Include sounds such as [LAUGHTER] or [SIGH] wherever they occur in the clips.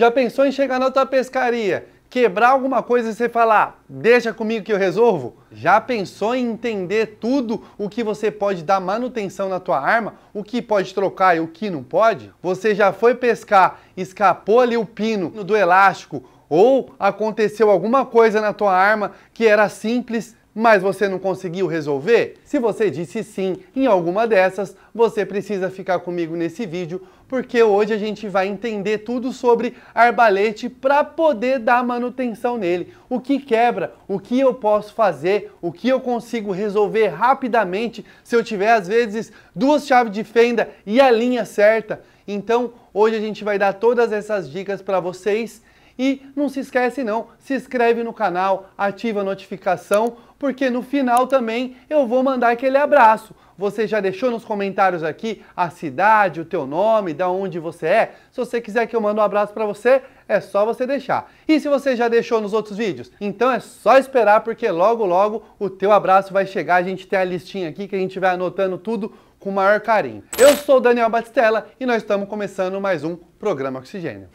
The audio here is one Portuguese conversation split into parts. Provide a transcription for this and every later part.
Já pensou em chegar na tua pescaria, quebrar alguma coisa e você falar, deixa comigo que eu resolvo? Já pensou em entender tudo o que você pode dar manutenção na tua arma, o que pode trocar e o que não pode? Você já foi pescar, escapou ali o pino do elástico ou aconteceu alguma coisa na tua arma que era simples mas você não conseguiu resolver? Se você disse sim em alguma dessas, você precisa ficar comigo nesse vídeo, porque hoje a gente vai entender tudo sobre arbalete para poder dar manutenção nele. O que quebra, o que eu posso fazer, o que eu consigo resolver rapidamente se eu tiver às vezes duas chaves de fenda e a linha certa. Então, hoje a gente vai dar todas essas dicas para vocês. E não se esquece não, se inscreve no canal, ativa a notificação porque no final também eu vou mandar aquele abraço. Você já deixou nos comentários aqui a cidade, o teu nome, da onde você é? Se você quiser que eu mande um abraço para você, é só você deixar. E se você já deixou nos outros vídeos, então é só esperar porque logo logo o teu abraço vai chegar. A gente tem a listinha aqui que a gente vai anotando tudo com o maior carinho. Eu sou Daniel Batistella e nós estamos começando mais um programa Oxigênio.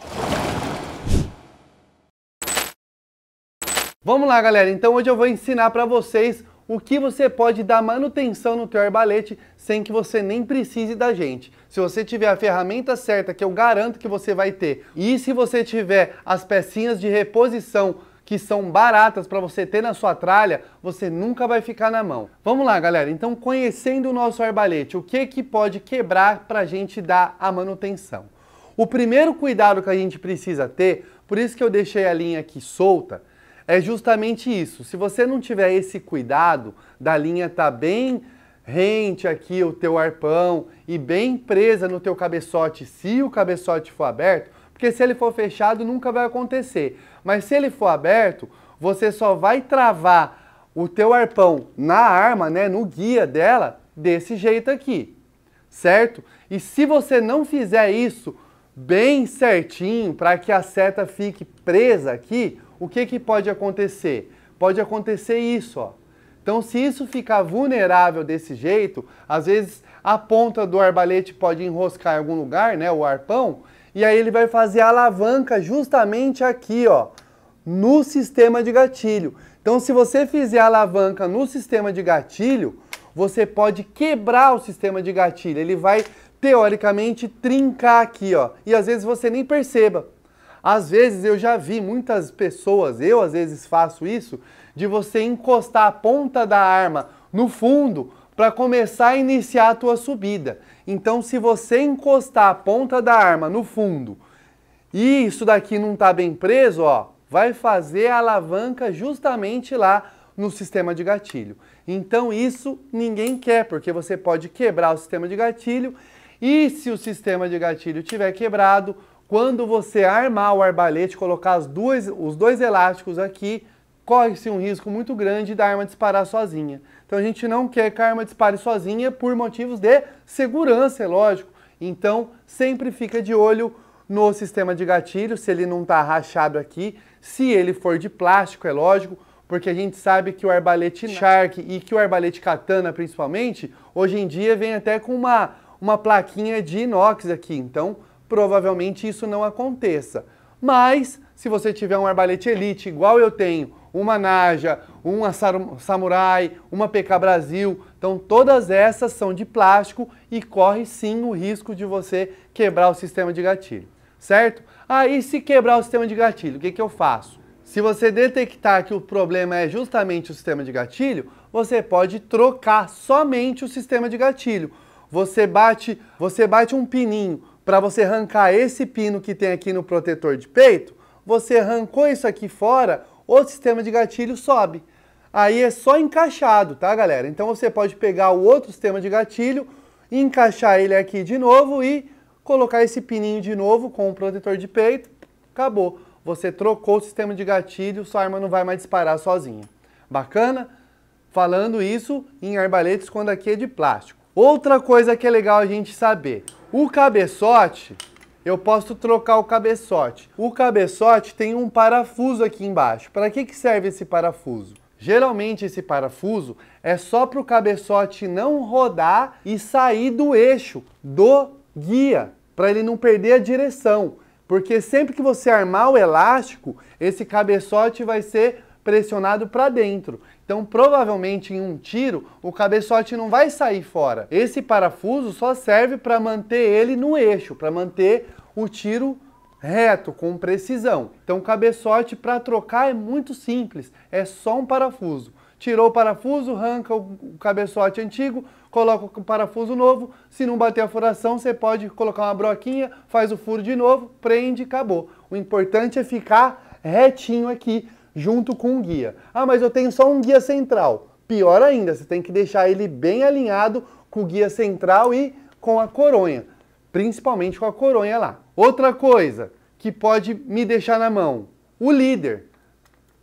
Vamos lá, galera. Então hoje eu vou ensinar para vocês o que você pode dar manutenção no teu arbalete sem que você nem precise da gente. Se você tiver a ferramenta certa, que eu garanto que você vai ter, e se você tiver as pecinhas de reposição que são baratas para você ter na sua tralha, você nunca vai ficar na mão. Vamos lá, galera. Então, conhecendo o nosso arbalete, o que que pode quebrar para a gente dar a manutenção? O primeiro cuidado que a gente precisa ter, por isso que eu deixei a linha aqui solta, é justamente isso. Se você não tiver esse cuidado da linha tá bem rente aqui o teu arpão e bem presa no teu cabeçote, se o cabeçote for aberto, porque se ele for fechado nunca vai acontecer. Mas se ele for aberto, você só vai travar o teu arpão na arma, né, no guia dela, desse jeito aqui, certo? E se você não fizer isso bem certinho para que a seta fique presa aqui, o que, que pode acontecer? Pode acontecer isso, ó. Então, se isso ficar vulnerável desse jeito, às vezes a ponta do arbalete pode enroscar em algum lugar, né, o arpão, e aí ele vai fazer a alavanca justamente aqui, ó, no sistema de gatilho. Então, se você fizer a alavanca no sistema de gatilho, você pode quebrar o sistema de gatilho. Ele vai, teoricamente, trincar aqui, ó, e às vezes você nem perceba. Às vezes eu já vi muitas pessoas, eu às vezes faço isso, de você encostar a ponta da arma no fundo para começar a iniciar a tua subida. Então se você encostar a ponta da arma no fundo e isso daqui não está bem preso, ó, vai fazer a alavanca justamente lá no sistema de gatilho. Então isso ninguém quer, porque você pode quebrar o sistema de gatilho e se o sistema de gatilho tiver quebrado, quando você armar o arbalete, colocar duas, os dois elásticos aqui, corre-se um risco muito grande da arma disparar sozinha. Então a gente não quer que a arma dispare sozinha por motivos de segurança, é lógico. Então sempre fica de olho no sistema de gatilho, se ele não está rachado aqui, se ele for de plástico, é lógico, porque a gente sabe que o arbalete Shark e que o arbalete Katana, principalmente, hoje em dia vem até com uma, uma plaquinha de inox aqui. Então, provavelmente isso não aconteça. Mas, se você tiver um arbalete elite, igual eu tenho, uma Naja, uma Samurai, uma PK Brasil, então todas essas são de plástico e corre sim o risco de você quebrar o sistema de gatilho, certo? Aí, ah, se quebrar o sistema de gatilho, o que, que eu faço? Se você detectar que o problema é justamente o sistema de gatilho, você pode trocar somente o sistema de gatilho. Você bate, você bate um pininho para você arrancar esse pino que tem aqui no protetor de peito, você arrancou isso aqui fora, o sistema de gatilho sobe. Aí é só encaixado, tá galera? Então você pode pegar o outro sistema de gatilho, encaixar ele aqui de novo e colocar esse pininho de novo com o protetor de peito, acabou. Você trocou o sistema de gatilho, sua arma não vai mais disparar sozinha. Bacana? Falando isso em arbaletes quando aqui é de plástico. Outra coisa que é legal a gente saber, o cabeçote, eu posso trocar o cabeçote. O cabeçote tem um parafuso aqui embaixo. Para que, que serve esse parafuso? Geralmente esse parafuso é só para o cabeçote não rodar e sair do eixo, do guia, para ele não perder a direção. Porque sempre que você armar o elástico, esse cabeçote vai ser pressionado para dentro. Então, provavelmente em um tiro, o cabeçote não vai sair fora. Esse parafuso só serve para manter ele no eixo, para manter o tiro reto, com precisão. Então, o cabeçote para trocar é muito simples, é só um parafuso. Tirou o parafuso, arranca o cabeçote antigo, coloca o parafuso novo. Se não bater a furação, você pode colocar uma broquinha, faz o furo de novo, prende e acabou. O importante é ficar retinho aqui, junto com um guia. Ah, mas eu tenho só um guia central. Pior ainda, você tem que deixar ele bem alinhado com o guia central e com a coronha, principalmente com a coronha lá. Outra coisa que pode me deixar na mão, o líder.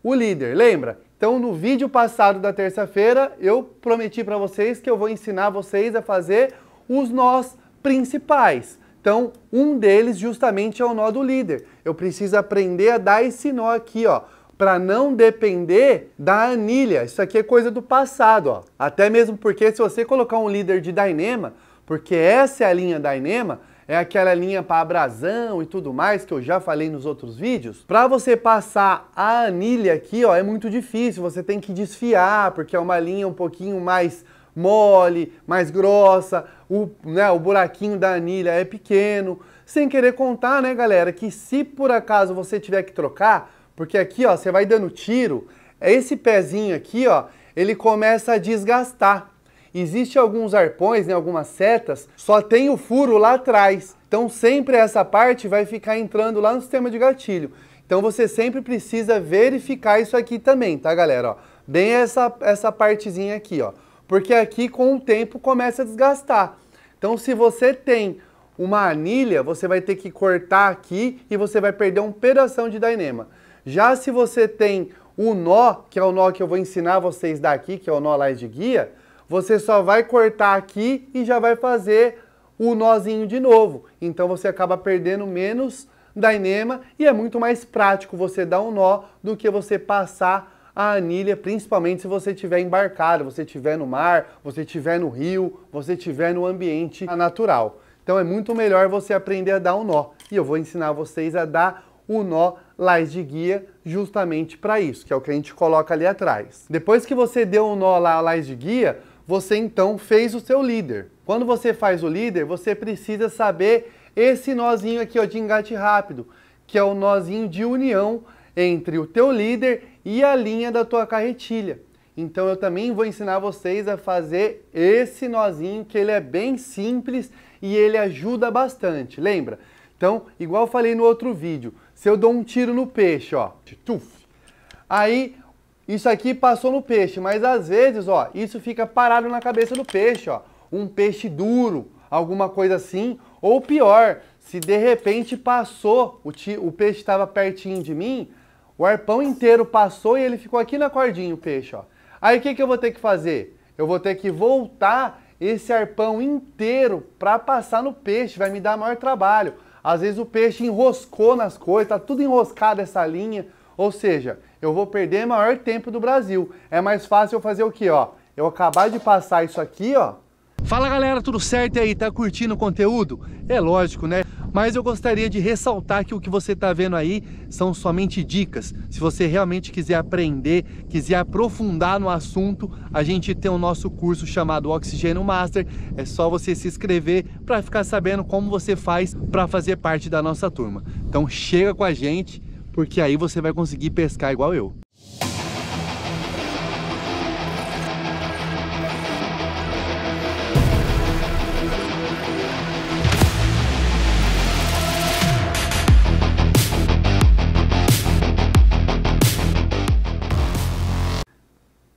O líder, lembra? Então, no vídeo passado da terça-feira, eu prometi para vocês que eu vou ensinar vocês a fazer os nós principais. Então, um deles justamente é o nó do líder. Eu preciso aprender a dar esse nó aqui, ó para não depender da anilha. Isso aqui é coisa do passado, ó. Até mesmo porque se você colocar um líder de Dainema, porque essa é a linha Dainema, é aquela linha para abrasão e tudo mais que eu já falei nos outros vídeos. Para você passar a anilha aqui, ó, é muito difícil, você tem que desfiar, porque é uma linha um pouquinho mais mole, mais grossa, o, né, o buraquinho da anilha é pequeno. Sem querer contar, né, galera, que se por acaso você tiver que trocar, porque aqui, ó, você vai dando tiro, esse pezinho aqui, ó, ele começa a desgastar. Existe alguns arpões, né, algumas setas, só tem o furo lá atrás. Então sempre essa parte vai ficar entrando lá no sistema de gatilho. Então você sempre precisa verificar isso aqui também, tá galera? Ó, bem essa, essa partezinha aqui, ó. Porque aqui com o tempo começa a desgastar. Então se você tem uma anilha, você vai ter que cortar aqui e você vai perder um pedação de dinema. Já se você tem o nó, que é o nó que eu vou ensinar vocês daqui, que é o nó lá de guia, você só vai cortar aqui e já vai fazer o nozinho de novo. Então você acaba perdendo menos da enema e é muito mais prático você dar um nó do que você passar a anilha, principalmente se você estiver embarcado, você estiver no mar, você estiver no rio, você estiver no ambiente natural. Então é muito melhor você aprender a dar um nó. E eu vou ensinar vocês a dar o um nó lais de guia justamente para isso, que é o que a gente coloca ali atrás. Depois que você deu um nó lá a lais de guia, você então fez o seu líder. Quando você faz o líder, você precisa saber esse nozinho aqui ó, de engate rápido, que é o nozinho de união entre o teu líder e a linha da tua carretilha. Então eu também vou ensinar vocês a fazer esse nozinho, que ele é bem simples e ele ajuda bastante, lembra? Então, igual falei no outro vídeo, se eu dou um tiro no peixe, ó, tuf, aí isso aqui passou no peixe, mas às vezes, ó, isso fica parado na cabeça do peixe, ó, um peixe duro, alguma coisa assim, ou pior, se de repente passou, o, tiro, o peixe estava pertinho de mim, o arpão inteiro passou e ele ficou aqui na cordinha, o peixe, ó. Aí o que, que eu vou ter que fazer? Eu vou ter que voltar esse arpão inteiro para passar no peixe, vai me dar maior trabalho. Às vezes o peixe enroscou nas coisas, tá tudo enroscado essa linha. Ou seja, eu vou perder maior tempo do Brasil. É mais fácil eu fazer o que, ó? Eu acabar de passar isso aqui, ó. Fala galera, tudo certo aí? Tá curtindo o conteúdo? É lógico, né? Mas eu gostaria de ressaltar que o que você está vendo aí são somente dicas. Se você realmente quiser aprender, quiser aprofundar no assunto, a gente tem o nosso curso chamado Oxigênio Master. É só você se inscrever para ficar sabendo como você faz para fazer parte da nossa turma. Então chega com a gente, porque aí você vai conseguir pescar igual eu.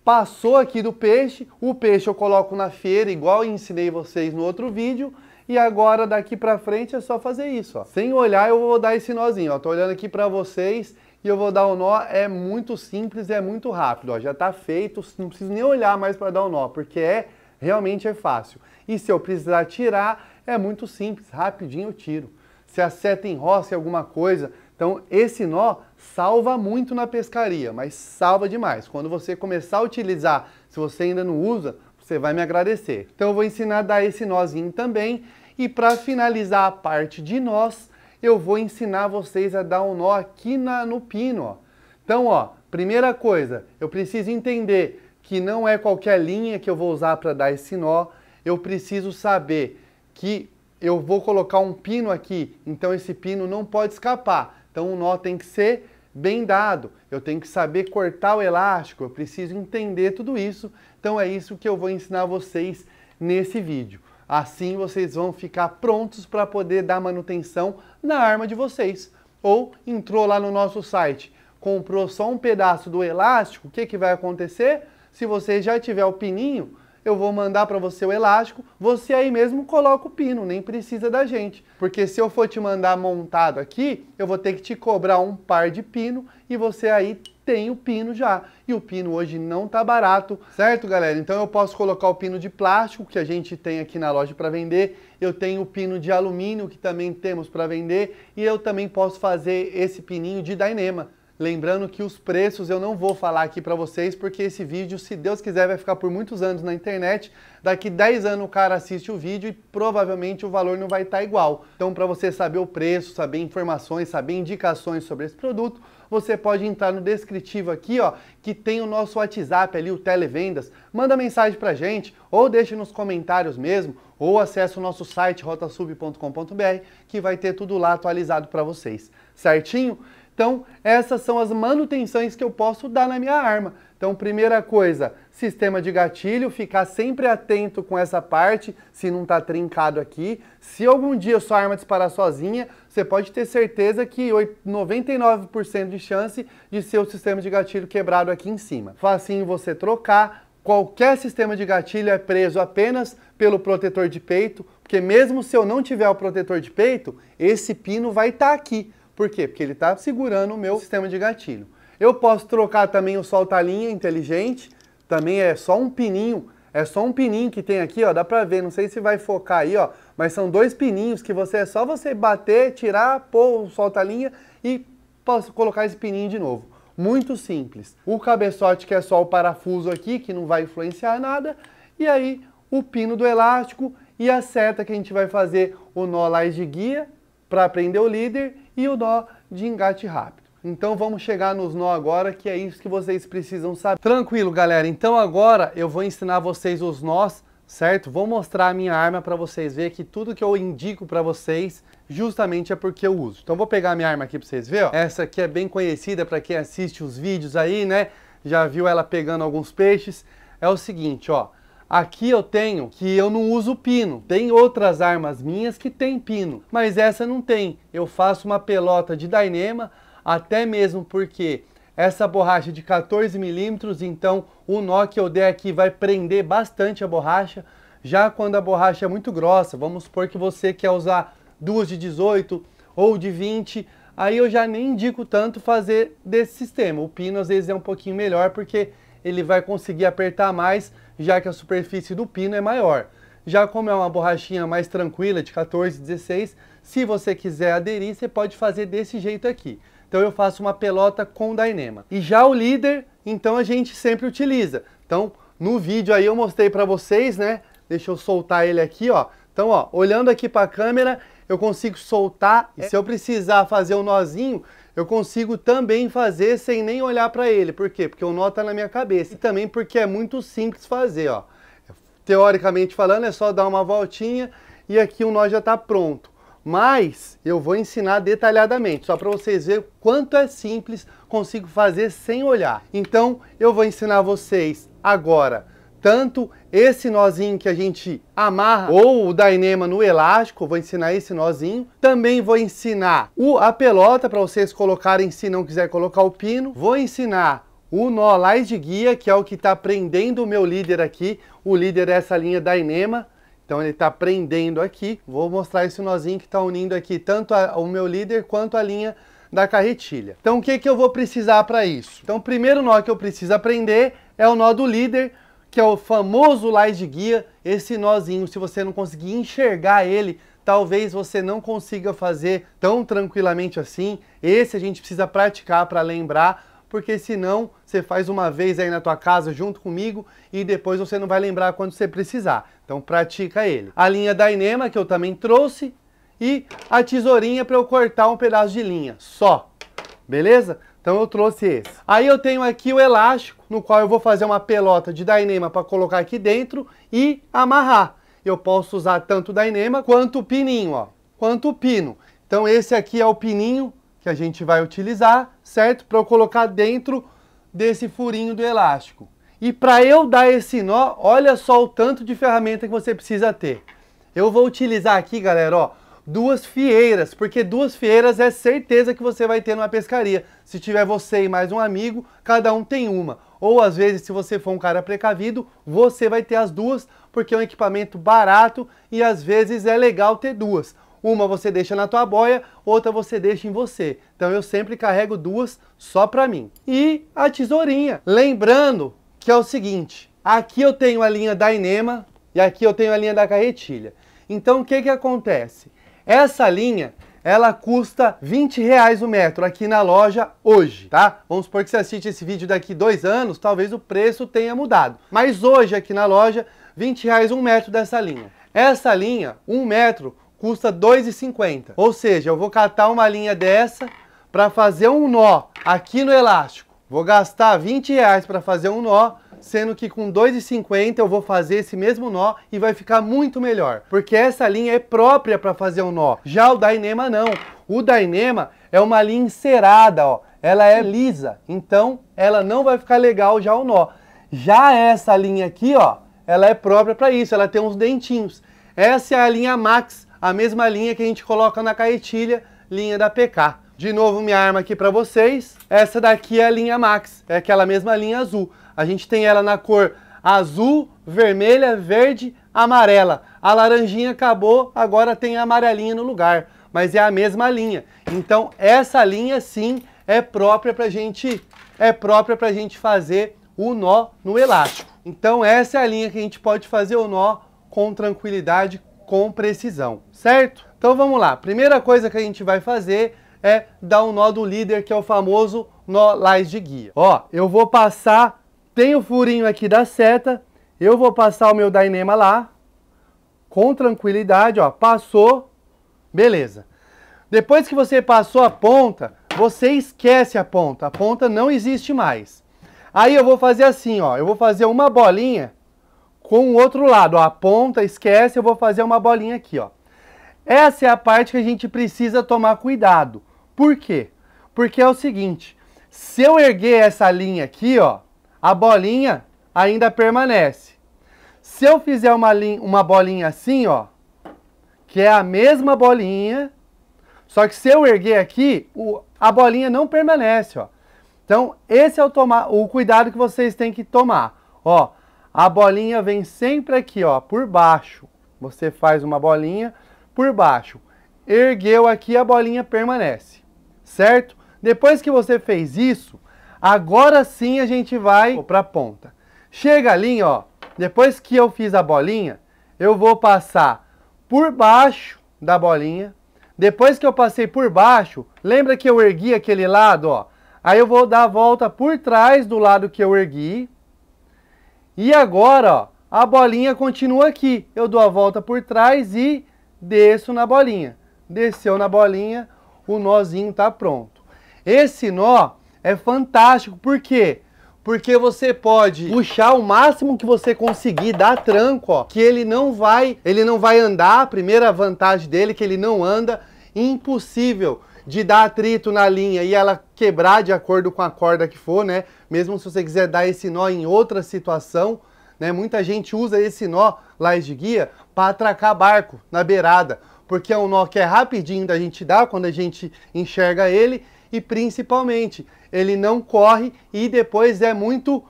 Passou aqui do peixe, o peixe eu coloco na feira, igual eu ensinei vocês no outro vídeo, e agora daqui para frente é só fazer isso, ó. Sem olhar eu vou dar esse nozinho, ó. Tô olhando aqui para vocês e eu vou dar o nó, é muito simples, é muito rápido, ó. Já está feito, não preciso nem olhar mais para dar o nó, porque é realmente é fácil. E se eu precisar tirar, é muito simples, rapidinho eu tiro. Se a seta enrosca em alguma coisa, então, esse nó salva muito na pescaria, mas salva demais. Quando você começar a utilizar, se você ainda não usa, você vai me agradecer. Então, eu vou ensinar a dar esse nozinho também. E para finalizar a parte de nós, eu vou ensinar vocês a dar um nó aqui na, no pino. Ó. Então, ó, primeira coisa, eu preciso entender que não é qualquer linha que eu vou usar para dar esse nó. Eu preciso saber que eu vou colocar um pino aqui, então esse pino não pode escapar. Então o nó tem que ser bem dado, eu tenho que saber cortar o elástico, eu preciso entender tudo isso. Então é isso que eu vou ensinar vocês nesse vídeo. Assim vocês vão ficar prontos para poder dar manutenção na arma de vocês. Ou entrou lá no nosso site, comprou só um pedaço do elástico, o que, que vai acontecer? Se você já tiver o pininho, eu vou mandar para você o elástico, você aí mesmo coloca o pino, nem precisa da gente. Porque se eu for te mandar montado aqui, eu vou ter que te cobrar um par de pino e você aí tem o pino já. E o pino hoje não tá barato, certo, galera? Então eu posso colocar o pino de plástico que a gente tem aqui na loja para vender, eu tenho o pino de alumínio que também temos para vender e eu também posso fazer esse pininho de Dainema. Lembrando que os preços eu não vou falar aqui para vocês, porque esse vídeo, se Deus quiser, vai ficar por muitos anos na internet. Daqui 10 anos o cara assiste o vídeo e provavelmente o valor não vai estar tá igual. Então, para você saber o preço, saber informações, saber indicações sobre esse produto, você pode entrar no descritivo aqui, ó, que tem o nosso WhatsApp ali, o Televendas. Manda mensagem pra gente, ou deixe nos comentários mesmo, ou acesse o nosso site rotasub.com.br, que vai ter tudo lá atualizado para vocês. Certinho? Então, essas são as manutenções que eu posso dar na minha arma. Então, primeira coisa, sistema de gatilho, ficar sempre atento com essa parte, se não está trincado aqui. Se algum dia sua arma disparar sozinha, você pode ter certeza que 99% de chance de ser o sistema de gatilho quebrado aqui em cima. Facinho você trocar, qualquer sistema de gatilho é preso apenas pelo protetor de peito, porque mesmo se eu não tiver o protetor de peito, esse pino vai estar tá aqui. Por quê? Porque ele está segurando o meu sistema de gatilho. Eu posso trocar também o solta-linha inteligente, também é só um pininho, é só um pininho que tem aqui, ó, dá pra ver, não sei se vai focar aí, ó, mas são dois pininhos que você é só você bater, tirar, pôr, solta a linha e posso colocar esse pininho de novo. Muito simples. O cabeçote que é só o parafuso aqui, que não vai influenciar nada, e aí o pino do elástico e a seta que a gente vai fazer o nó lá de guia para prender o líder e o Dó de engate rápido. Então vamos chegar nos nó agora, que é isso que vocês precisam saber. Tranquilo, galera. Então agora eu vou ensinar vocês os nós, certo? Vou mostrar a minha arma para vocês verem que tudo que eu indico para vocês justamente é porque eu uso. Então vou pegar a minha arma aqui para vocês verem, Essa aqui é bem conhecida para quem assiste os vídeos aí, né? Já viu ela pegando alguns peixes. É o seguinte, ó. Aqui eu tenho que eu não uso pino. Tem outras armas minhas que tem pino, mas essa não tem. Eu faço uma pelota de Dainema, até mesmo porque essa borracha é de 14 milímetros, então o nó que eu der aqui vai prender bastante a borracha. Já quando a borracha é muito grossa, vamos supor que você quer usar duas de 18 ou de 20, aí eu já nem indico tanto fazer desse sistema. O pino às vezes é um pouquinho melhor porque ele vai conseguir apertar mais, já que a superfície do pino é maior. Já como é uma borrachinha mais tranquila, de 14, 16, se você quiser aderir, você pode fazer desse jeito aqui. Então eu faço uma pelota com Dainema. E já o líder, então a gente sempre utiliza. Então no vídeo aí eu mostrei para vocês, né? Deixa eu soltar ele aqui, ó. Então, ó, olhando aqui para a câmera, eu consigo soltar. E é. se eu precisar fazer um nozinho, eu consigo também fazer sem nem olhar para ele. Por quê? Porque o nó está na minha cabeça. E também porque é muito simples fazer, ó. Teoricamente falando, é só dar uma voltinha e aqui o nó já está pronto. Mas eu vou ensinar detalhadamente, só para vocês verem quanto é simples, consigo fazer sem olhar. Então, eu vou ensinar vocês agora Portanto, esse nozinho que a gente amarra ou o dainema no elástico, vou ensinar esse nozinho. Também vou ensinar o, a pelota para vocês colocarem se não quiser colocar o pino. Vou ensinar o nó lais de guia, que é o que está prendendo o meu líder aqui. O líder é essa linha dainema. Então ele está prendendo aqui. Vou mostrar esse nozinho que está unindo aqui tanto a, o meu líder quanto a linha da carretilha. Então o que, que eu vou precisar para isso? Então o primeiro nó que eu preciso aprender é o nó do líder, que é o famoso Light de guia, esse nozinho, se você não conseguir enxergar ele, talvez você não consiga fazer tão tranquilamente assim. Esse a gente precisa praticar para lembrar, porque senão você faz uma vez aí na tua casa junto comigo e depois você não vai lembrar quando você precisar. Então pratica ele. A linha da Inema que eu também trouxe e a tesourinha para eu cortar um pedaço de linha, só. Beleza? Então eu trouxe esse. Aí eu tenho aqui o elástico, no qual eu vou fazer uma pelota de Dyneema para colocar aqui dentro e amarrar. Eu posso usar tanto Dyneema quanto o pininho, ó, quanto o pino. Então esse aqui é o pininho que a gente vai utilizar, certo? Para eu colocar dentro desse furinho do elástico. E para eu dar esse nó, olha só o tanto de ferramenta que você precisa ter. Eu vou utilizar aqui, galera, ó, duas fieiras, porque duas fieiras é certeza que você vai ter numa pescaria. Se tiver você e mais um amigo, cada um tem uma. Ou às vezes, se você for um cara precavido, você vai ter as duas, porque é um equipamento barato e às vezes é legal ter duas. Uma você deixa na tua boia, outra você deixa em você. Então eu sempre carrego duas só para mim. E a tesourinha. Lembrando que é o seguinte, aqui eu tenho a linha da Enema e aqui eu tenho a linha da carretilha. Então o que que acontece? Essa linha ela custa 20 reais o metro aqui na loja hoje, tá? Vamos supor que você assiste esse vídeo daqui dois anos, talvez o preço tenha mudado. Mas hoje aqui na loja, 20 reais um metro dessa linha. Essa linha, um metro, custa 2,50. Ou seja, eu vou catar uma linha dessa para fazer um nó aqui no elástico. Vou gastar 20 reais para fazer um nó, sendo que com 2,50 eu vou fazer esse mesmo nó e vai ficar muito melhor, porque essa linha é própria para fazer um nó. Já o Dainema não. O Dainema é uma linha encerada, ó. Ela é lisa, então ela não vai ficar legal já o nó. Já essa linha aqui, ó, ela é própria para isso, ela tem uns dentinhos. Essa é a linha Max, a mesma linha que a gente coloca na carretilha, linha da PK. De novo minha arma aqui para vocês. Essa daqui é a linha Max, é aquela mesma linha azul. A gente tem ela na cor azul, vermelha, verde, amarela. A laranjinha acabou, agora tem a amarelinha no lugar, mas é a mesma linha. Então essa linha sim é própria para gente é própria para gente fazer o nó no elástico. Então essa é a linha que a gente pode fazer o nó com tranquilidade, com precisão, certo? Então vamos lá. Primeira coisa que a gente vai fazer é dar o um nó do líder, que é o famoso nó lais de guia. Ó, eu vou passar tem o furinho aqui da seta, eu vou passar o meu Dynema lá, com tranquilidade, ó, passou, beleza. Depois que você passou a ponta, você esquece a ponta, a ponta não existe mais. Aí eu vou fazer assim, ó, eu vou fazer uma bolinha com o outro lado, ó, a ponta esquece, eu vou fazer uma bolinha aqui, ó. Essa é a parte que a gente precisa tomar cuidado. Por quê? Porque é o seguinte, se eu erguer essa linha aqui, ó, a bolinha ainda permanece. Se eu fizer uma, uma bolinha assim, ó, que é a mesma bolinha, só que se eu erguer aqui, o, a bolinha não permanece, ó. Então, esse é o, o cuidado que vocês têm que tomar. Ó, a bolinha vem sempre aqui, ó, por baixo. Você faz uma bolinha por baixo. Ergueu aqui, a bolinha permanece, certo? Depois que você fez isso, Agora sim a gente vai para a ponta. Chega a linha, ó. Depois que eu fiz a bolinha, eu vou passar por baixo da bolinha. Depois que eu passei por baixo, lembra que eu ergui aquele lado, ó? Aí eu vou dar a volta por trás do lado que eu ergui. E agora, ó, a bolinha continua aqui. Eu dou a volta por trás e desço na bolinha. Desceu na bolinha, o nozinho está pronto. Esse nó é fantástico. Por quê? Porque você pode puxar o máximo que você conseguir, dar tranco, ó, que ele não vai, ele não vai andar. A primeira vantagem dele é que ele não anda, impossível de dar atrito na linha e ela quebrar de acordo com a corda que for, né? Mesmo se você quiser dar esse nó em outra situação, né? Muita gente usa esse nó, lá de guia, para atracar barco na beirada, porque é um nó que é rapidinho da gente dar quando a gente enxerga ele e principalmente ele não corre e depois é muito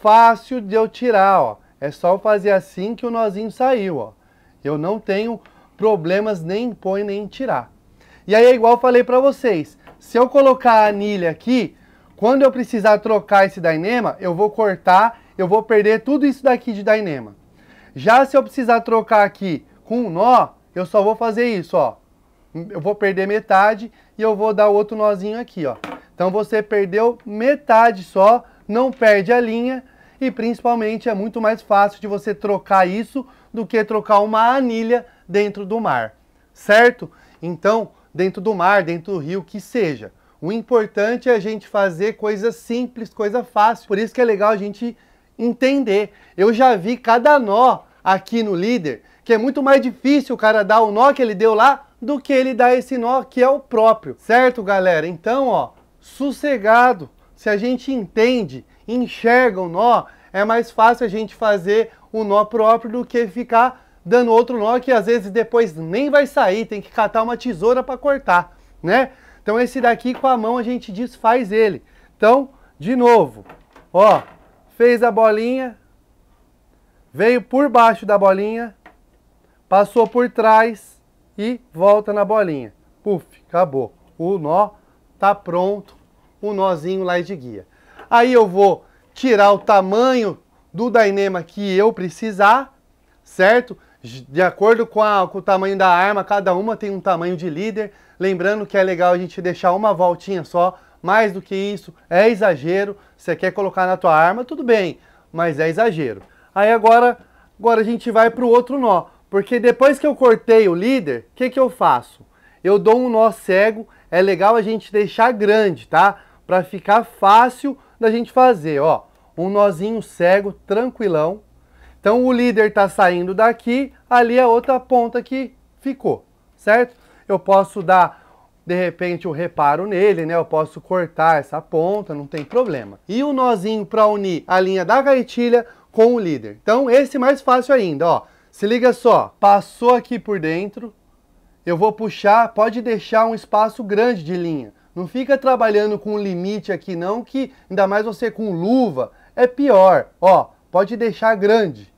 fácil de eu tirar, ó. É só fazer assim que o nozinho saiu, ó. Eu não tenho problemas nem põe nem tirar. E aí, é igual eu falei para vocês, se eu colocar a anilha aqui, quando eu precisar trocar esse Dainema, eu vou cortar, eu vou perder tudo isso daqui de Dainema. Já se eu precisar trocar aqui com um nó, eu só vou fazer isso, ó eu vou perder metade e eu vou dar outro nozinho aqui, ó. Então você perdeu metade só, não perde a linha e principalmente é muito mais fácil de você trocar isso do que trocar uma anilha dentro do mar, certo? Então, dentro do mar, dentro do rio, que seja. O importante é a gente fazer coisa simples, coisa fácil. Por isso que é legal a gente entender. Eu já vi cada nó aqui no líder, que é muito mais difícil o cara dar o nó que ele deu lá do que ele dar esse nó que é o próprio, certo, galera? Então, ó, sossegado. Se a gente entende, enxerga o nó, é mais fácil a gente fazer o nó próprio do que ficar dando outro nó que às vezes depois nem vai sair, tem que catar uma tesoura para cortar, né? Então esse daqui com a mão a gente desfaz ele. Então, de novo, ó, fez a bolinha, veio por baixo da bolinha, passou por trás, e volta na bolinha. Puf, acabou. O nó tá pronto, o nozinho lá de guia. Aí eu vou tirar o tamanho do Dainema que eu precisar, certo? De acordo com, a, com, o tamanho da arma, cada uma tem um tamanho de líder. Lembrando que é legal a gente deixar uma voltinha só. Mais do que isso, é exagero. Você quer colocar na tua arma, tudo bem, mas é exagero. Aí agora, agora a gente vai para o outro nó. Porque depois que eu cortei o líder, o que, que eu faço? Eu dou um nó cego, é legal a gente deixar grande, tá? Para ficar fácil da gente fazer, ó. Um nozinho cego, tranquilão. Então o líder está saindo daqui, ali a é outra ponta que ficou, certo? Eu posso dar de repente o um reparo nele, né? Eu posso cortar essa ponta, não tem problema. E o um nozinho para unir a linha da gaitilha com o líder. Então esse mais fácil ainda, ó. Se liga só, passou aqui por dentro, eu vou puxar, pode deixar um espaço grande de linha. Não fica trabalhando com limite aqui não, que ainda mais você com luva, é pior. Ó, pode deixar grande.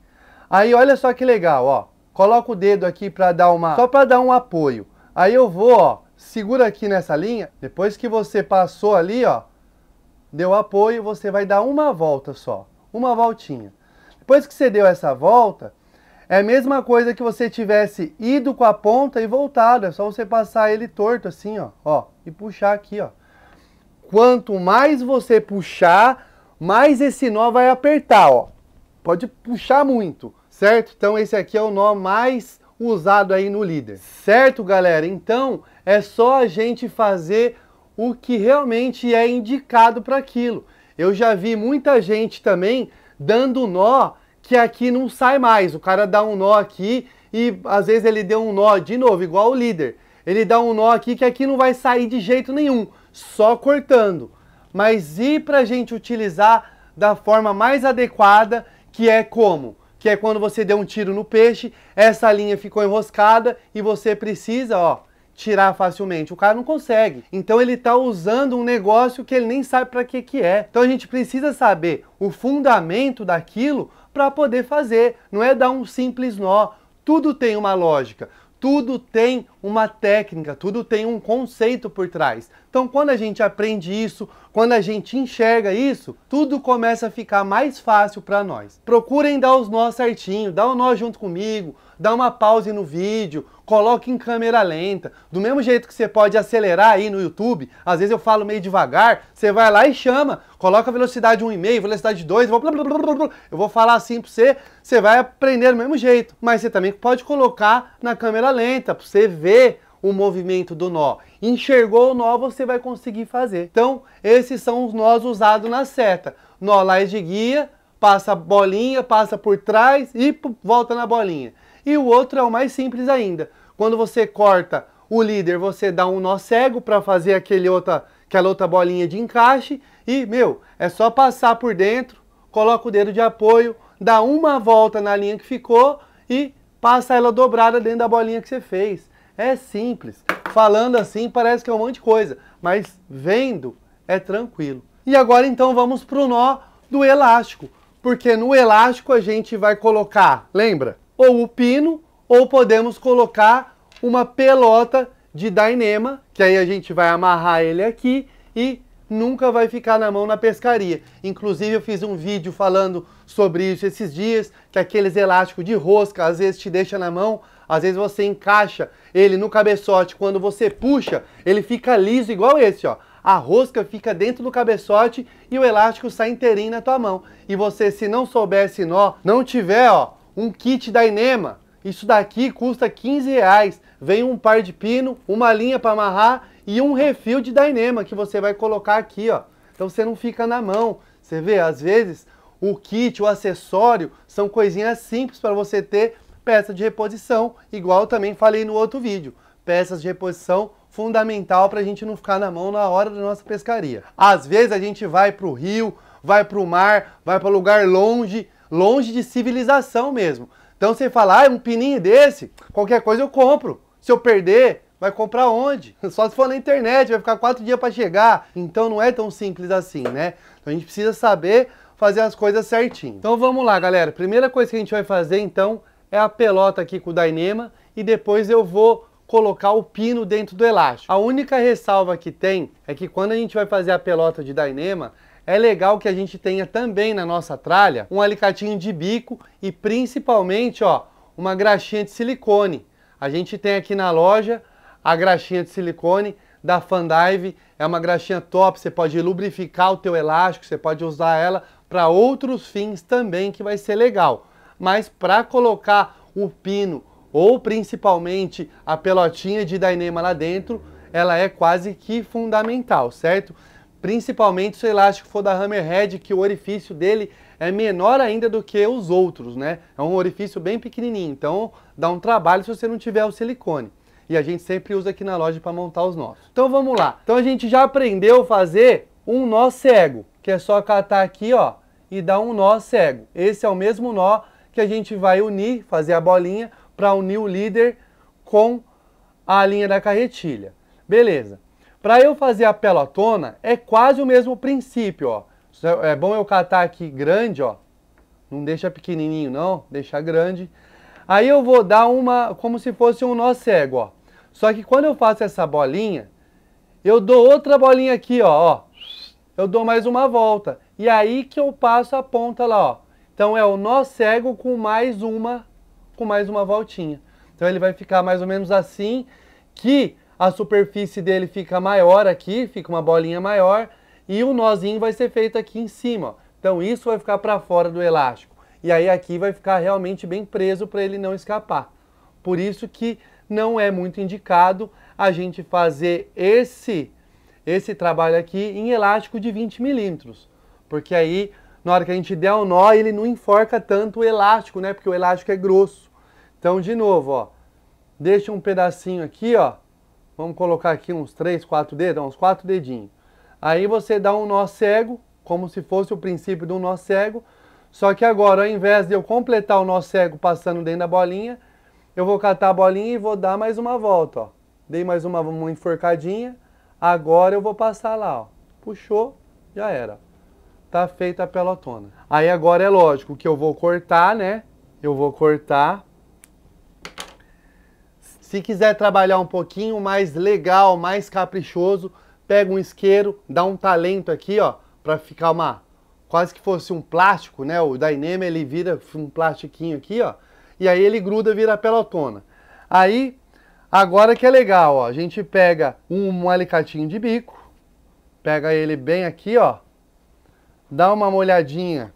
Aí olha só que legal, ó. Coloca o dedo aqui para dar uma, só para dar um apoio. Aí eu vou, ó, segura aqui nessa linha. Depois que você passou ali, ó, deu apoio, você vai dar uma volta só, uma voltinha. Depois que você deu essa volta, é a mesma coisa que você tivesse ido com a ponta e voltado. É só você passar ele torto assim, ó, ó, e puxar aqui, ó. Quanto mais você puxar, mais esse nó vai apertar, ó. Pode puxar muito, certo? Então esse aqui é o nó mais usado aí no líder. Certo, galera? Então é só a gente fazer o que realmente é indicado para aquilo. Eu já vi muita gente também dando nó que aqui não sai mais. O cara dá um nó aqui e às vezes ele deu um nó de novo, igual o líder. Ele dá um nó aqui que aqui não vai sair de jeito nenhum, só cortando. Mas e para a gente utilizar da forma mais adequada, que é como? Que é quando você deu um tiro no peixe, essa linha ficou enroscada e você precisa, ó, tirar facilmente. O cara não consegue. Então ele está usando um negócio que ele nem sabe para que que é. Então a gente precisa saber o fundamento daquilo para poder fazer. Não é dar um simples nó. Tudo tem uma lógica. Tudo tem uma técnica, tudo tem um conceito por trás. Então, quando a gente aprende isso, quando a gente enxerga isso, tudo começa a ficar mais fácil para nós. Procurem dar os nós certinho, dá o um nó junto comigo, dá uma pause no vídeo, coloque em câmera lenta. Do mesmo jeito que você pode acelerar aí no YouTube, às vezes eu falo meio devagar, você vai lá e chama, coloca a velocidade 1,5, velocidade 2, eu vou, eu vou falar assim para você, você vai aprender do mesmo jeito. Mas você também pode colocar na câmera lenta, para você ver o movimento do nó. Enxergou o nó, você vai conseguir fazer. Então, esses são os nós usados na seta. Nó lá é de guia, passa bolinha, passa por trás e volta na bolinha. E o outro é o mais simples ainda. Quando você corta o líder, você dá um nó cego para fazer aquele outra, aquela outra bolinha de encaixe. E, meu, é só passar por dentro, coloca o dedo de apoio, dá uma volta na linha que ficou e passa ela dobrada dentro da bolinha que você fez. É simples. Falando assim parece que é um monte de coisa, mas vendo é tranquilo. E agora então vamos para o nó do elástico, porque no elástico a gente vai colocar, lembra? ou o pino, ou podemos colocar uma pelota de dainema, que aí a gente vai amarrar ele aqui e nunca vai ficar na mão na pescaria. Inclusive eu fiz um vídeo falando sobre isso esses dias, que aqueles elásticos de rosca às vezes te deixa na mão, às vezes você encaixa ele no cabeçote, quando você puxa, ele fica liso igual esse, ó. A rosca fica dentro do cabeçote e o elástico sai inteirinho na tua mão. E você, se não souber esse nó, não tiver, ó, um kit da Inema. Isso daqui custa 15 reais. Vem um par de pino, uma linha para amarrar e um refil de Dainema que você vai colocar aqui, ó. Então você não fica na mão. Você vê, às vezes o kit, o acessório são coisinhas simples para você ter peça de reposição, igual também falei no outro vídeo. Peças de reposição fundamental para a gente não ficar na mão na hora da nossa pescaria. Às vezes a gente vai para o rio, vai para o mar, vai para lugar longe, longe de civilização mesmo. Então você fala, ah, um pininho desse, qualquer coisa eu compro. Se eu perder, vai comprar onde? [LAUGHS] Só se for na internet, vai ficar quatro dias para chegar. Então não é tão simples assim, né? Então a gente precisa saber fazer as coisas certinho. Então vamos lá, galera. Primeira coisa que a gente vai fazer, então, é a pelota aqui com o Dainema e depois eu vou colocar o pino dentro do elástico. A única ressalva que tem é que quando a gente vai fazer a pelota de Dainema, é legal que a gente tenha também na nossa tralha um alicatinho de bico e principalmente ó, uma graxinha de silicone. A gente tem aqui na loja a graxinha de silicone da Fandive, é uma graxinha top, você pode lubrificar o teu elástico, você pode usar ela para outros fins também que vai ser legal. Mas para colocar o pino ou principalmente a pelotinha de Dainema lá dentro, ela é quase que fundamental, certo? principalmente se o elástico for da Hammerhead, que o orifício dele é menor ainda do que os outros, né? É um orifício bem pequenininho, então dá um trabalho se você não tiver o silicone. E a gente sempre usa aqui na loja para montar os nós. Então vamos lá. Então a gente já aprendeu a fazer um nó cego, que é só catar aqui, ó, e dar um nó cego. Esse é o mesmo nó que a gente vai unir, fazer a bolinha, para unir o líder com a linha da carretilha. Beleza. Para eu fazer a pelotona, é quase o mesmo princípio, ó. É bom eu catar aqui grande, ó. Não deixa pequenininho, não. Deixa grande. Aí eu vou dar uma, como se fosse um nó cego, ó. Só que quando eu faço essa bolinha, eu dou outra bolinha aqui, ó, ó. Eu dou mais uma volta. E aí que eu passo a ponta lá, ó. Então é o nó cego com mais uma, com mais uma voltinha. Então ele vai ficar mais ou menos assim, que a superfície dele fica maior aqui, fica uma bolinha maior, e o nozinho vai ser feito aqui em cima. Então isso vai ficar para fora do elástico. E aí aqui vai ficar realmente bem preso para ele não escapar. Por isso que não é muito indicado a gente fazer esse, esse trabalho aqui em elástico de 20 milímetros. Porque aí, na hora que a gente der o um nó, ele não enforca tanto o elástico, né? Porque o elástico é grosso. Então, de novo, ó. Deixa um pedacinho aqui, ó. Vamos colocar aqui uns 3, 4 dedos, uns 4 dedinhos. Aí você dá um nó cego, como se fosse o princípio de um nó cego. Só que agora, ao invés de eu completar o nó cego passando dentro da bolinha, eu vou catar a bolinha e vou dar mais uma volta, ó. Dei mais uma, uma enforcadinha. Agora eu vou passar lá, ó. Puxou, já era. Tá feita a pelotona. Aí agora é lógico que eu vou cortar, né? Eu vou cortar se quiser trabalhar um pouquinho mais legal, mais caprichoso, pega um isqueiro, dá um talento aqui, ó, para ficar uma quase que fosse um plástico, né? O Dynama ele vira um plastiquinho aqui, ó, e aí ele gruda, vira pelotona. Aí agora que é legal, ó, a gente pega um, um alicatinho de bico, pega ele bem aqui, ó, dá uma molhadinha,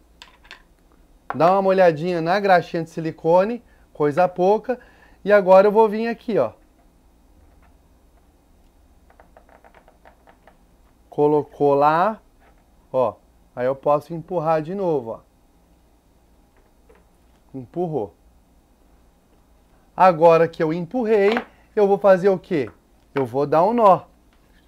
dá uma molhadinha na graxinha de silicone, coisa pouca, e agora eu vou vir aqui, ó. Colocou lá, ó. Aí eu posso empurrar de novo, ó. Empurrou. Agora que eu empurrei, eu vou fazer o quê? Eu vou dar um nó.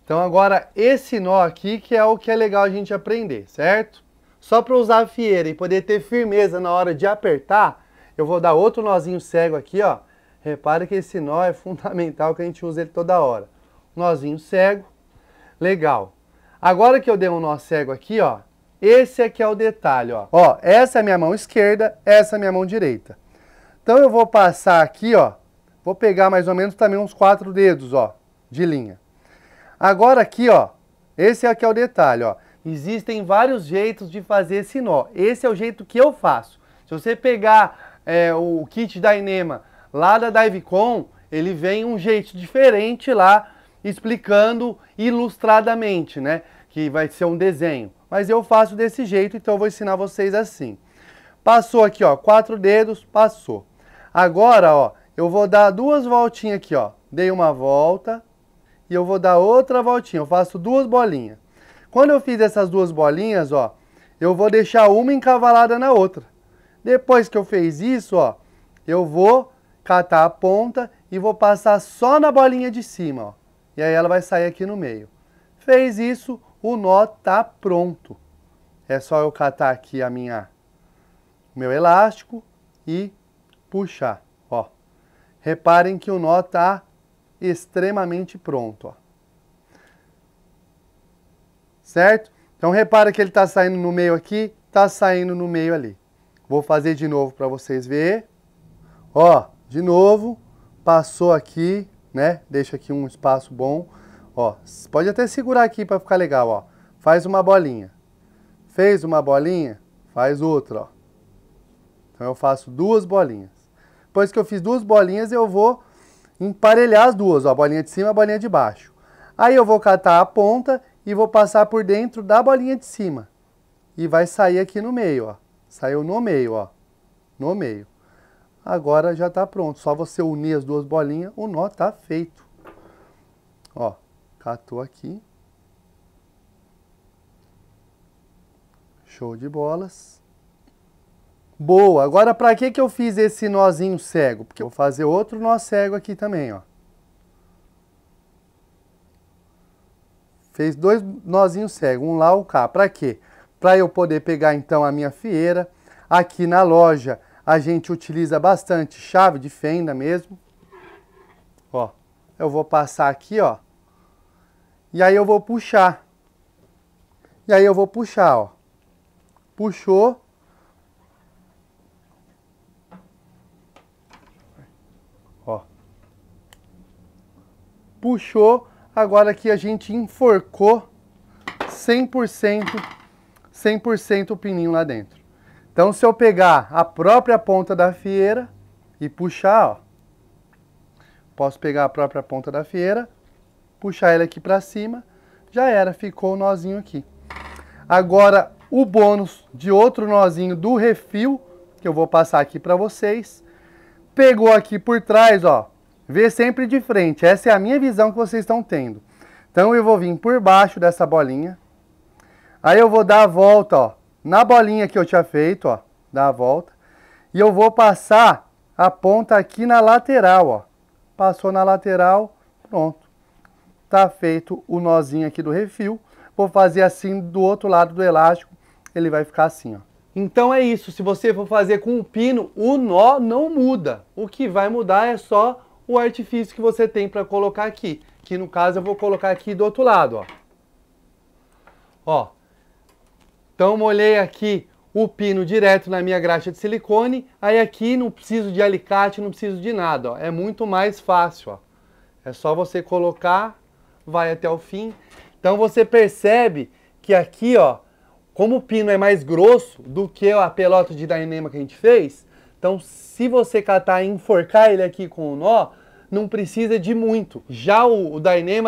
Então agora esse nó aqui que é o que é legal a gente aprender, certo? Só para usar a fieira e poder ter firmeza na hora de apertar, eu vou dar outro nozinho cego aqui, ó. Repare que esse nó é fundamental, que a gente usa ele toda hora. Nozinho cego, legal. Agora que eu dei um nó cego aqui, ó, esse aqui é o detalhe, ó. Ó, essa é a minha mão esquerda, essa é a minha mão direita. Então eu vou passar aqui, ó, vou pegar mais ou menos também uns quatro dedos, ó, de linha. Agora aqui, ó, esse aqui é o detalhe, ó. Existem vários jeitos de fazer esse nó. Esse é o jeito que eu faço. Se você pegar é, o kit da Enema, lá da DiveCon, ele vem um jeito diferente lá, explicando ilustradamente, né? Que vai ser um desenho. Mas eu faço desse jeito, então eu vou ensinar vocês assim. Passou aqui, ó, quatro dedos, passou. Agora, ó, eu vou dar duas voltinhas aqui, ó. Dei uma volta e eu vou dar outra voltinha. Eu faço duas bolinhas. Quando eu fiz essas duas bolinhas, ó, eu vou deixar uma encavalada na outra. Depois que eu fiz isso, ó, eu vou catar a ponta e vou passar só na bolinha de cima, ó. E aí ela vai sair aqui no meio. Fez isso, o nó tá pronto. É só eu catar aqui a minha, meu elástico e puxar, ó. Reparem que o nó tá extremamente pronto, ó. Certo? Então repara que ele tá saindo no meio aqui, tá saindo no meio ali. Vou fazer de novo para vocês ver. Ó, de novo, passou aqui, né? Deixa aqui um espaço bom. Ó, pode até segurar aqui para ficar legal, ó. Faz uma bolinha. Fez uma bolinha, faz outra, ó. Então eu faço duas bolinhas. Depois que eu fiz duas bolinhas, eu vou emparelhar as duas, ó, a bolinha de cima e a bolinha de baixo. Aí eu vou catar a ponta e vou passar por dentro da bolinha de cima. E vai sair aqui no meio, ó. Saiu no meio, ó. No meio agora já está pronto. Só você unir as duas bolinhas, o nó está feito. Ó, catou aqui. Show de bolas. Boa, agora para que, que eu fiz esse nozinho cego? Porque eu vou fazer outro nó cego aqui também, ó. Fez dois nozinhos cegos, um lá, um cá. Para quê? Para eu poder pegar então a minha fieira. Aqui na loja a gente utiliza bastante chave de fenda mesmo. Ó, eu vou passar aqui, ó. E aí eu vou puxar. E aí eu vou puxar, ó. Puxou. Ó. Puxou. Agora que a gente enforcou 100%, 100% o pininho lá dentro. Então, se eu pegar a própria ponta da fieira e puxar, ó, posso pegar a própria ponta da fieira, puxar ela aqui para cima, já era, ficou o nozinho aqui. Agora, o bônus de outro nozinho do refil, que eu vou passar aqui para vocês, pegou aqui por trás, ó, vê sempre de frente, essa é a minha visão que vocês estão tendo. Então, eu vou vir por baixo dessa bolinha, aí eu vou dar a volta, ó, na bolinha que eu tinha feito, ó, dá a volta. E eu vou passar a ponta aqui na lateral, ó. Passou na lateral, pronto. Tá feito o nozinho aqui do refil. Vou fazer assim do outro lado do elástico, ele vai ficar assim, ó. Então é isso, se você for fazer com o pino, o nó não muda. O que vai mudar é só o artifício que você tem para colocar aqui. Que no caso eu vou colocar aqui do outro lado, ó. Ó, então molhei aqui o pino direto na minha graxa de silicone, aí aqui não preciso de alicate, não preciso de nada, ó. é muito mais fácil. Ó. É só você colocar, vai até o fim. Então você percebe que aqui, ó, como o pino é mais grosso do que a pelota de Dyneema que a gente fez, então se você catar e enforcar ele aqui com o nó, não precisa de muito. Já o, o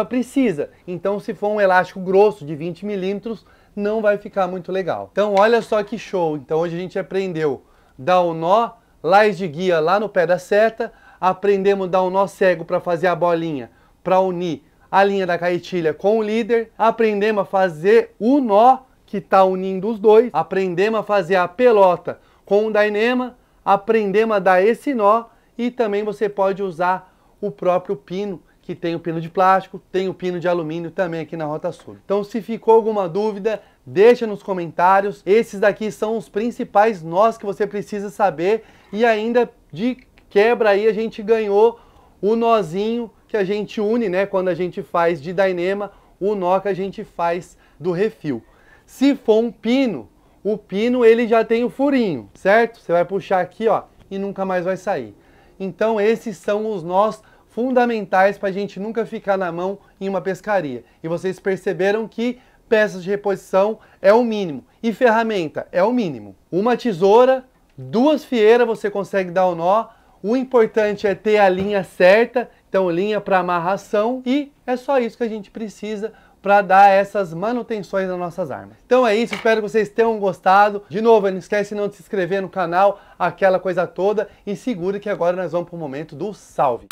precisa. Então se for um elástico grosso de 20 milímetros, não vai ficar muito legal. Então olha só que show. Então hoje a gente aprendeu dar o um nó, lais de guia lá no pé da seta, aprendemos a dar um nó cego para fazer a bolinha, para unir a linha da caetilha com o líder, aprendemos a fazer o nó que está unindo os dois, aprendemos a fazer a pelota com o dainema, aprendemos a dar esse nó e também você pode usar o próprio pino que tem o pino de plástico, tem o pino de alumínio também aqui na Rota Sul. Então se ficou alguma dúvida, deixa nos comentários. Esses daqui são os principais nós que você precisa saber e ainda de quebra aí a gente ganhou o nozinho que a gente une, né, quando a gente faz de Dainema, o nó que a gente faz do refil. Se for um pino, o pino ele já tem o furinho, certo? Você vai puxar aqui, ó, e nunca mais vai sair. Então esses são os nós fundamentais para a gente nunca ficar na mão em uma pescaria. E vocês perceberam que peças de reposição é o mínimo e ferramenta é o mínimo. Uma tesoura, duas fieiras você consegue dar o nó. O importante é ter a linha certa, então linha para amarração e é só isso que a gente precisa para dar essas manutenções nas nossas armas. Então é isso, espero que vocês tenham gostado. De novo, não esquece não de se inscrever no canal, aquela coisa toda e segura que agora nós vamos para o momento do salve.